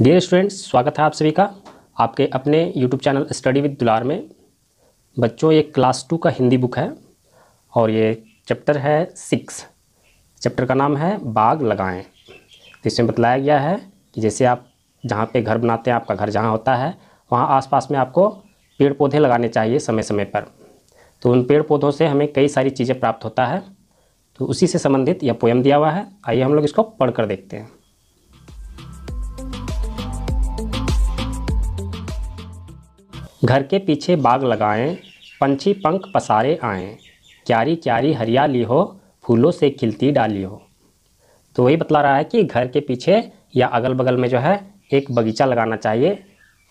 dear students स्वागत है आप सभी का आपके अपने यूट्यूब चैनल स्टडी विद दुलार में बच्चों ये क्लास टू का हिंदी बुक है और ये चैप्टर है सिक्स चैप्टर का नाम है बाग लगाएं तो इसमें बताया गया है कि जैसे आप जहाँ पे घर बनाते हैं आपका घर जहाँ होता है वहाँ आसपास में आपको पेड़ पौधे लगाने चाहिए समय समय पर तो उन पेड़ पौधों से हमें कई सारी चीज़ें प्राप्त होता है तो उसी से संबंधित यह पोएम दिया हुआ है आइए हम लोग इसको पढ़ कर देखते हैं घर के पीछे बाग लगाएं पंछी पंख पसारे आएं क्यारी क्यारी हरियाली हो फूलों से खिलती डाली हो तो वही बतला रहा है कि घर के पीछे या अगल बगल में जो है एक बगीचा लगाना चाहिए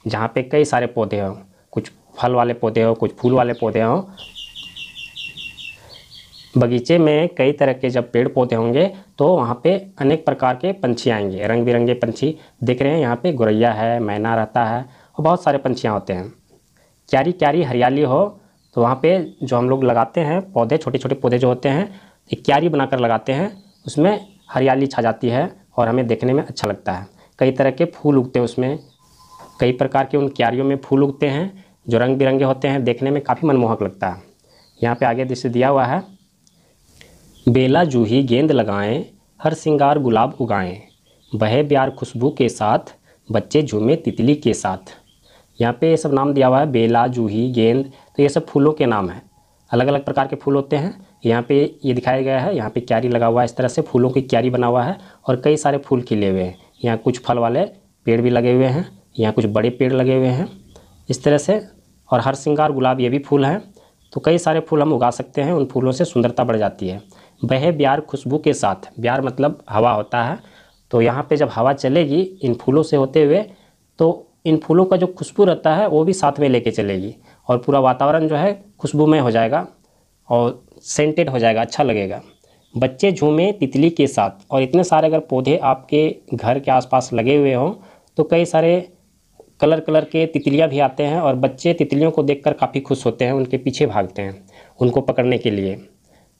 जहाँ पे कई सारे पौधे हों कुछ फल वाले पौधे हों कुछ फूल वाले पौधे हों बगीचे में कई तरह के जब पेड़ पौधे होंगे तो वहाँ पे अनेक प्रकार के पंछी आएंगे रंग बिरंगे पंछी दिख रहे हैं यहाँ पे गुरैया है मैना रहता है और बहुत सारे पंछियाँ होते हैं क्यारी क्यारी हरियाली हो तो वहाँ पे जो हम लोग लगाते हैं पौधे छोटे छोटे पौधे जो होते हैं एक क्यारी बनाकर लगाते हैं उसमें हरियाली छा जाती है और हमें देखने में अच्छा लगता है कई तरह के फूल उगते हैं उसमें कई प्रकार के उन क्यारियों में फूल उगते हैं जो रंग बिरंगे होते हैं देखने में काफ़ी मनमोहक लगता है यहाँ पर आगे दृश्य दिया हुआ है बेला जूही गेंद लगाएँ हर सिंगार गुलाब उगाएँ बहे प्यार खुशबू के साथ बच्चे झूमे तितली के साथ यहाँ पे ये सब नाम दिया हुआ है बेला जूही गेंद तो ये सब फूलों के नाम हैं अलग अलग प्रकार के फूल होते हैं यहाँ पे ये दिखाया गया है यहाँ पे क्यारी लगा हुआ है इस तरह से फूलों की क्यारी बना हुआ है और कई सारे फूल खिले हुए हैं यहाँ कुछ फल वाले पेड़ भी लगे हुए हैं यहाँ कुछ बड़े पेड़ लगे हुए हैं इस तरह से और हर श्रृंगार गुलाब ये भी फूल हैं तो कई सारे फूल हम उगा सकते हैं उन फूलों से सुंदरता बढ़ जाती है बहे ब्यार खुशबू के साथ ब्यार मतलब हवा होता है तो यहाँ पे जब हवा चलेगी इन फूलों से होते हुए तो इन फूलों का जो खुशबू रहता है वो भी साथ में लेके चलेगी और पूरा वातावरण जो है खुशबूमय हो जाएगा और सेंटेड हो जाएगा अच्छा लगेगा बच्चे झूमे तितली के साथ और इतने सारे अगर पौधे आपके घर के आसपास लगे हुए हों तो कई सारे कलर कलर के तितलियाँ भी आते हैं और बच्चे तितलियों को देखकर काफ़ी खुश होते हैं उनके पीछे भागते हैं उनको पकड़ने के लिए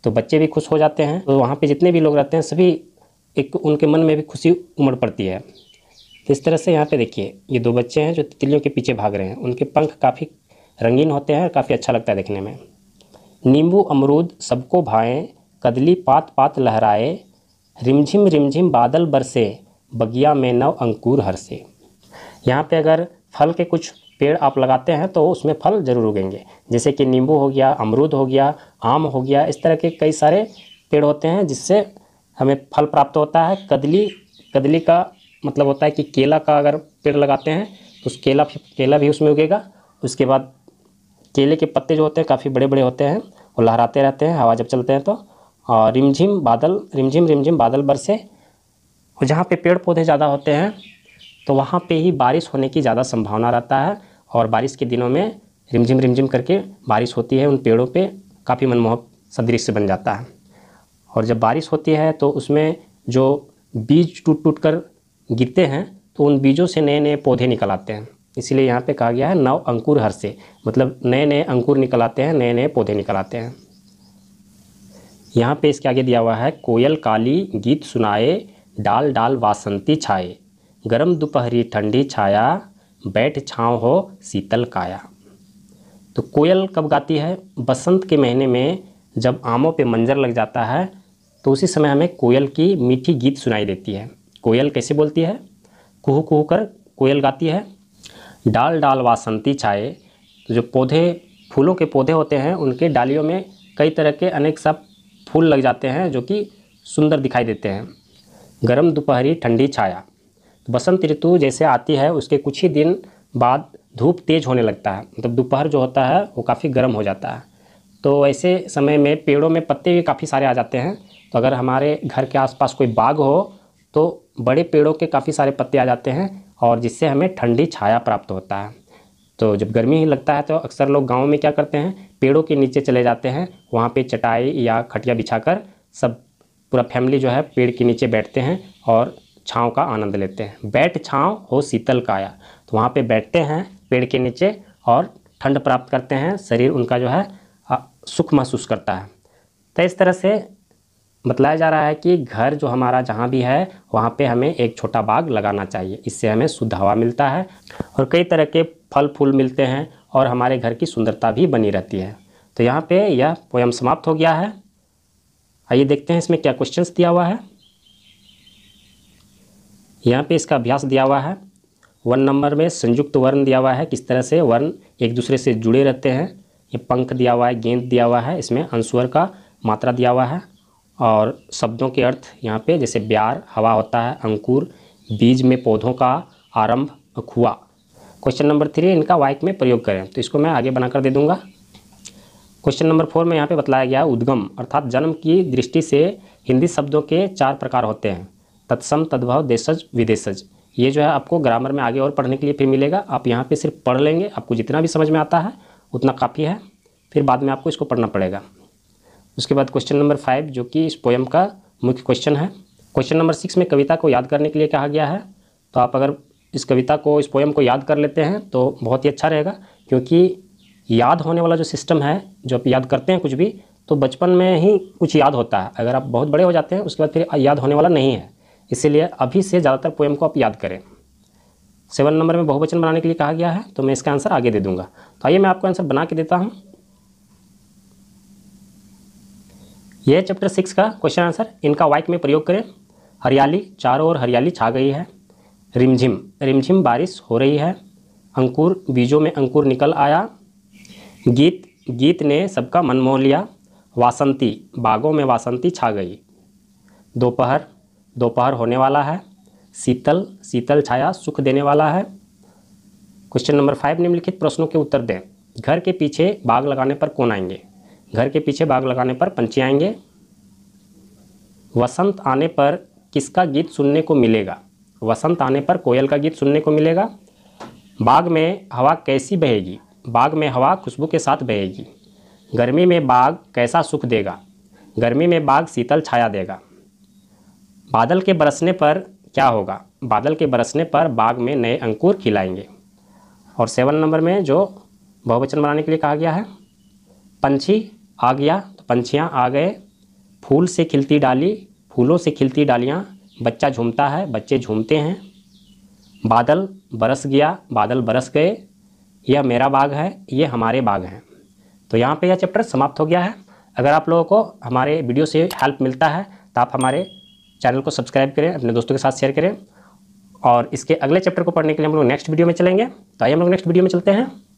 तो बच्चे भी खुश हो जाते हैं तो वहाँ पर जितने भी लोग रहते हैं सभी एक उनके मन में भी खुशी उमड़ पड़ती है इस तरह से यहाँ पे देखिए ये दो बच्चे हैं जो तितलियों के पीछे भाग रहे हैं उनके पंख काफ़ी रंगीन होते हैं और काफ़ी अच्छा लगता है देखने में नींबू अमरूद सबको भाएँ कदली पात पात लहराए रिमझिम रिमझिम बादल बरसे बगिया में नव अंकुर हर से यहाँ पे अगर फल के कुछ पेड़ आप लगाते हैं तो उसमें फल ज़रूर उगेंगे जैसे कि नींबू हो गया अमरूद हो गया आम हो गया इस तरह के कई सारे पेड़ होते हैं जिससे हमें फल प्राप्त होता है कदली कदली का मतलब होता है कि केला का अगर पेड़ लगाते हैं तो उस केला केला भी उसमें उगेगा उसके बाद केले के पत्ते जो होते हैं काफ़ी बड़े बड़े होते हैं वो लहराते रहते हैं हवा जब चलते हैं तो और रिमझिम बादल रिमझिम रिमझिम बादल बरसे और जहाँ पे पेड़ पौधे ज़्यादा होते हैं तो वहाँ पे ही बारिश होने की ज़्यादा संभावना रहता है और बारिश के दिनों में रिमझिम रिमझिम करके बारिश होती है उन पेड़ों पे काफ़ी मनमोहक सदृश बन जाता है और जब बारिश होती है तो उसमें जो बीज टूट टूट कर गिरते हैं तो उन बीजों से नए नए पौधे निकल आते हैं इसलिए यहाँ पे कहा गया है नव अंकुर हर से मतलब नए नए अंकुर निकल आते हैं नए नए पौधे निकल आते हैं यहाँ पे इसके आगे दिया हुआ है कोयल काली गीत सुनाए डाल डाल वासंती छाए गरम दोपहरी ठंडी छाया बैठ छाँव हो शीतल काया तो कोयल कब गाती है बसंत के महीने में जब आमों पे मंजर लग जाता है तो उसी समय हमें कोयल की मीठी गीत सुनाई देती है कोयल कैसे बोलती है कुहू कुहू कर कोयल गाती है डाल डाल वासंती छाए तो जो पौधे फूलों के पौधे होते हैं उनके डालियों में कई तरह के अनेक सब फूल लग जाते हैं जो कि सुंदर दिखाई देते हैं गर्म दोपहरी ठंडी छाया तो बसंत ऋतु जैसे आती है उसके कुछ ही दिन बाद धूप तेज़ होने लगता है मतलब तो दोपहर जो होता है वो काफ़ी गर्म हो जाता है तो ऐसे समय में पेड़ों में पत्ते भी काफ़ी सारे आ जाते हैं तो अगर हमारे घर के आसपास कोई बाग हो तो बड़े पेड़ों के काफ़ी सारे पत्ते आ जाते हैं और जिससे हमें ठंडी छाया प्राप्त होता है तो जब गर्मी ही लगता है तो अक्सर लोग गाँव में क्या करते हैं पेड़ों के नीचे चले जाते हैं वहाँ पर चटाई या खटिया बिछा सब पूरा फैमिली जो है पेड़ के नीचे बैठते हैं और छाँव का आनंद लेते हैं बैठ छाँव हो शीतल काया तो वहाँ पे बैठते हैं पेड़ के नीचे और ठंड प्राप्त करते हैं शरीर उनका जो है सुख महसूस करता है तो इस तरह से बतलाया जा रहा है कि घर जो हमारा जहाँ भी है वहाँ पे हमें एक छोटा बाग लगाना चाहिए इससे हमें शुद्ध हवा मिलता है और कई तरह के फल फूल मिलते हैं और हमारे घर की सुंदरता भी बनी रहती है तो यहाँ पे यह पोयम समाप्त हो गया है आइए देखते हैं इसमें क्या क्वेश्चंस दिया हुआ है यहाँ पे इसका अभ्यास दिया हुआ है वन नंबर में संयुक्त वर्ण दिया हुआ है किस तरह से वर्ण एक दूसरे से जुड़े रहते हैं ये पंख दिया हुआ है गेंद दिया हुआ है इसमें अंशुअर का मात्रा दिया हुआ है और शब्दों के अर्थ यहाँ पे जैसे ब्यार हवा होता है अंकुर बीज में पौधों का आरंभ खुआ क्वेश्चन नंबर थ्री इनका वाइक में प्रयोग करें तो इसको मैं आगे बनाकर दे दूंगा क्वेश्चन नंबर फोर में यहाँ पे बताया गया उद्गम अर्थात जन्म की दृष्टि से हिंदी शब्दों के चार प्रकार होते हैं तत्सम तद्भव देशज विदेशज ये जो है आपको ग्रामर में आगे और पढ़ने के लिए फिर मिलेगा आप यहाँ पे सिर्फ पढ़ लेंगे आपको जितना भी समझ में आता है उतना काफ़ी है फिर बाद में आपको इसको पढ़ना पड़ेगा उसके बाद क्वेश्चन नंबर फाइव जो कि इस पोएम का मुख्य क्वेश्चन है क्वेश्चन नंबर सिक्स में कविता को याद करने के लिए कहा गया है तो आप अगर इस कविता को इस पोएम को याद कर लेते हैं तो बहुत ही अच्छा रहेगा क्योंकि याद होने वाला जो सिस्टम है जो आप याद करते हैं कुछ भी तो बचपन में ही कुछ याद होता है अगर आप बहुत बड़े हो जाते हैं उसके बाद फिर याद होने वाला नहीं है इसीलिए अभी से ज़्यादातर पोएम को आप याद करें सेवन नंबर में बहुवचन बनाने के लिए कहा गया है तो मैं इसका आंसर आगे दे दूंगा तो आइए मैं आपको आंसर बना के देता हूँ यह चैप्टर सिक्स का क्वेश्चन आंसर इनका वाइक में प्रयोग करें हरियाली चारों ओर हरियाली छा गई है रिमझिम रिमझिम बारिश हो रही है अंकुर बीजों में अंकुर निकल आया गीत गीत ने सबका मन मोह लिया वासंती बागों में वासंती छा गई दोपहर दोपहर होने वाला है शीतल शीतल छाया सुख देने वाला है क्वेश्चन नंबर फाइव निम्नलिखित प्रश्नों के उत्तर दें घर के पीछे बाग लगाने पर कौन आएंगे घर के पीछे बाग लगाने पर पंछी आएंगे वसंत आने पर किसका गीत सुनने को मिलेगा वसंत आने पर कोयल का गीत सुनने को मिलेगा बाग में हवा कैसी बहेगी बाग में हवा खुशबू के साथ बहेगी गर्मी में बाग कैसा सुख देगा गर्मी में बाग शीतल छाया देगा बादल के बरसने पर क्या होगा बादल के बरसने पर बाग में नए अंकुर खिलाएंगे और सेवन नंबर में जो बहुवचन बनाने के लिए कहा गया है पंछी आ गया तो पंछियाँ आ गए फूल से खिलती डाली फूलों से खिलती डालियाँ बच्चा झूमता है बच्चे झूमते हैं बादल बरस गया बादल बरस गए यह मेरा बाग है ये हमारे बाग हैं तो यहाँ पे यह चैप्टर समाप्त हो गया है अगर आप लोगों को हमारे वीडियो से हेल्प मिलता है तो आप हमारे चैनल को सब्सक्राइब करें अपने दोस्तों के साथ शेयर करें और इसके अगले चैप्टर को पढ़ने के लिए हम लोग नेक्स्ट वीडियो में चलेंगे तो आइए हम लोग नेक्स्ट वीडियो में चलते हैं